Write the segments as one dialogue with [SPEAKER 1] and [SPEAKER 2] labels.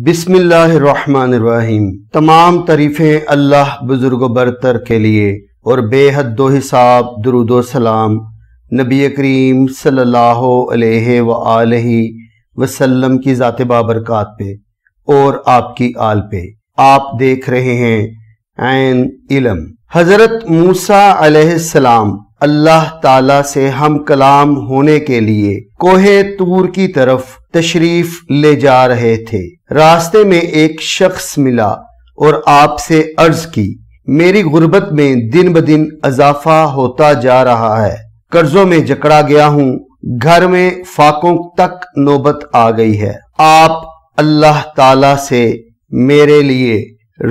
[SPEAKER 1] बिसमीम तमाम तरीफ़ें अल्लाह बुज़ुर्ग बरतर के लिए और बेहद दो हिसाब दरुदो सलाम नबी करीम सल्लल्लाहु अलैहि वसल्लम की ज़ात बाबरकत पे और आपकी आल पे आप देख रहे हैं आन इलम हज़रत मूसा सलाम अल्लाह ताला से हम कलाम होने के लिए कोहे तूर की तरफ तशरीफ ले जा रहे थे रास्ते में एक शख्स मिला और आपसे अर्ज की मेरी गुर्बत में दिन ब दिन अजाफा होता जा रहा है कर्जों में जकड़ा गया हूँ घर में फाकों तक नौबत आ गई है आप अल्लाह ताला से मेरे लिए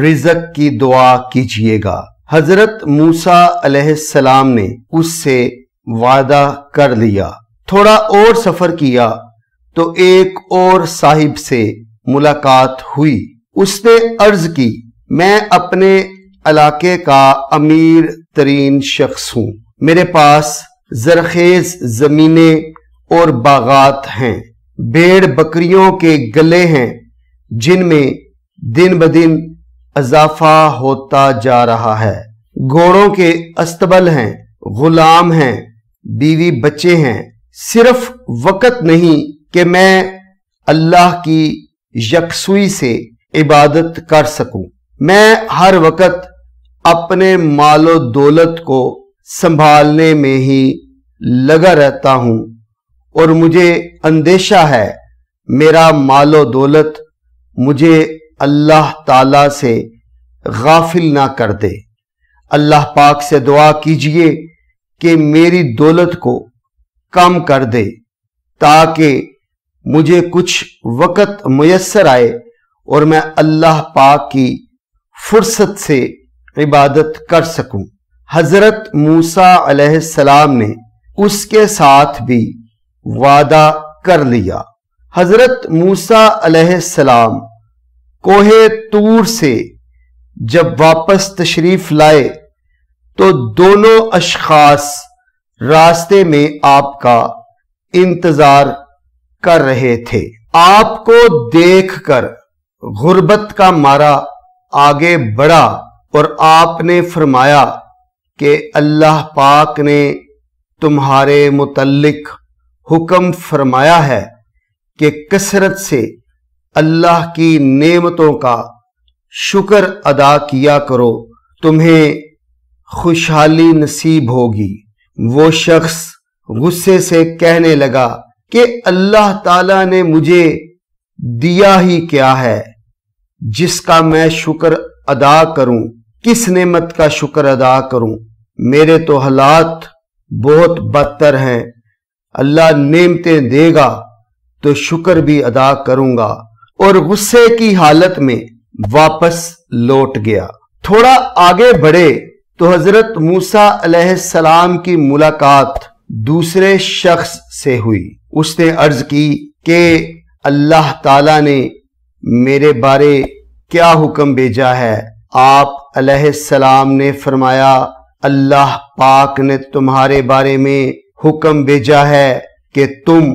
[SPEAKER 1] रिजक की दुआ कीजिएगा हजरत मूसा सलाम ने उससे वादा कर लिया थोड़ा और सफर किया तो एक और साहिब से मुलाकात हुई उसने अर्ज की मैं अपने इलाके का अमीर तरीन शख्स हूँ मेरे पास जरखेज जमीने और बागात हैं भेड़ बकरियों के गले हैं जिनमें दिन ब दिन इजाफा होता जा रहा है घोड़ों के अस्तबल हैं गुलाम हैं बीवी बच्चे हैं सिर्फ वक़्त नहीं कि मैं अल्लाह की यकसुई से इबादत कर सकूं मैं हर वक़्त अपने मालो दौलत को संभालने में ही लगा रहता हूं और मुझे अंदेशा है मेरा मालो दौलत मुझे अल्लाह ताला से गाफिल ना कर दे अल्लाह पाक से दुआ कीजिए कि मेरी दौलत को कम कर दे ताकि मुझे कुछ वक़्त मैसर आए और मैं अल्लाह पाक की फुर्सत से इबादत कर सकूं। हज़रत मूसा सलाम ने उसके साथ भी वादा कर लिया हज़रत मूसा सलाम कोहे तूर से जब वापस तशरीफ लाए तो दोनों अशखास रास्ते में आपका इंतजार कर रहे थे आपको देखकर गुर्बत का मारा आगे बढ़ा और आपने फरमाया कि अल्लाह पाक ने तुम्हारे मुतलक हुक्म फरमाया है कि कसरत से अल्लाह की नेमतों का शुक्र अदा किया करो तुम्हें खुशहाली नसीब होगी वो शख्स गुस्से से कहने लगा कि अल्लाह ताला ने मुझे दिया ही क्या है जिसका मैं शुक्र अदा करूं किस नेमत का शुक्र अदा करूं मेरे तो हालात बहुत बदतर हैं अल्लाह नेमतें देगा तो शुक्र भी अदा करूंगा और गुस्से की हालत में वापस लौट गया थोड़ा आगे बढ़े तो हजरत मूसा की मुलाकात दूसरे शख्स से हुई उसने अर्ज की के अल्लाह ताला ने मेरे बारे क्या हुक्म भेजा है आप सलाम ने फरमाया अल्लाह पाक ने तुम्हारे बारे में हुक्म भेजा है कि तुम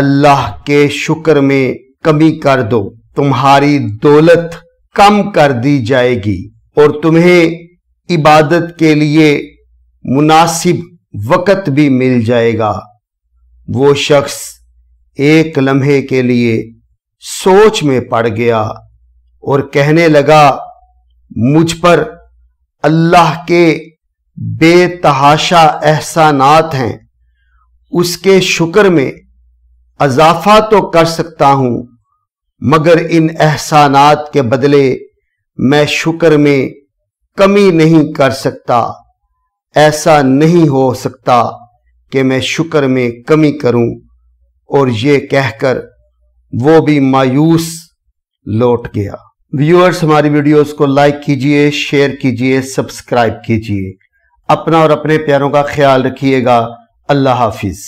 [SPEAKER 1] अल्लाह के शुक्र में कमी कर दो तुम्हारी दौलत कम कर दी जाएगी और तुम्हें इबादत के लिए मुनासिब वक़्त भी मिल जाएगा वो शख्स एक लम्हे के लिए सोच में पड़ गया और कहने लगा मुझ पर अल्लाह के बेतहाशा एहसानात हैं उसके शुक्र में अजाफा तो कर सकता हूँ मगर इन एहसानात के बदले मैं शुक्र में कमी नहीं कर सकता ऐसा नहीं हो सकता कि मैं शुक्र में कमी करूं और ये कहकर वो भी मायूस लौट गया व्यूअर्स हमारी वीडियोस को लाइक कीजिए शेयर कीजिए सब्सक्राइब कीजिए अपना और अपने प्यारों का ख्याल रखिएगा अल्लाह हाफिज़